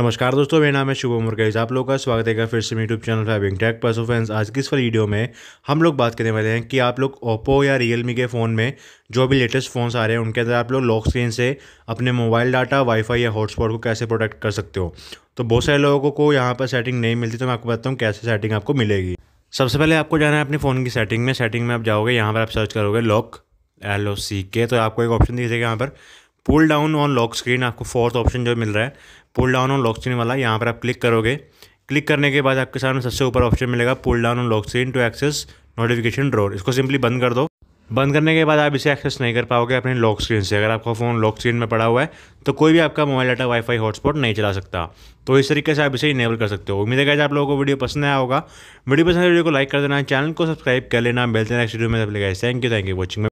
नमस्कार दोस्तों मेरा नाम है शुभम कैसे आप लोग का स्वागत है फिर से यूट्यूब चैनल फाइविंग टैक प्लस ऑफेंस आज की इस वीडियो में हम लोग बात करने वाले हैं कि आप लोग ओप्पो या रियल के फ़ोन में जो भी लेटेस्ट फ़ोन्स आ रहे हैं उनके अंदर आप लोग लॉक स्क्रीन से अपने मोबाइल डाटा वाईफाई या हॉटस्पॉट को कैसे प्रोटेक्ट कर सकते हो तो बहुत सारे लोगों को यहाँ पर सेटिंग नहीं मिलती तो मैं आपको बताता हूँ कैसे सेटिंग आपको मिलेगी सबसे पहले आपको जाना है अपने फ़ोन की सेटिंग में सेटिंग में आप जाओगे यहाँ पर आप सर्च करोगे लॉक एल ओ सी के तो आपको एक ऑप्शन दिखेगा यहाँ पर pull down on lock screen आपको फोर्थ ऑप्शन जो मिल रहा है pull down on lock screen वाला यहाँ पर आप क्लिक करोगे क्लिक करने के बाद आपके सामने सबसे ऊपर ऑप्शन मिलेगा pull down on lock screen to access notification drawer इसको सिंपली बंद कर दो बंद करने के बाद आप इसे एक्सेस नहीं कर पाओगे अपने लॉक स्क्रीन से अगर आपका फ़ोन लॉक स्क्रीन में पड़ा हुआ है तो कोई भी आपका मोबाइल डाटा वाईफाई हॉटस्पॉट नहीं चला सकता तो इस तरीके से आप इसे इनेबल कर सकते हो उम्मीद है आप लोगों को वीडियो पसंद आया होगा वीडियो पसंद तो वीडियो को लाइक कर देना चैनल को सब्सक्राइब कर लेना बेलते नेक्स्ट वीडियो में तब thank you thank you watching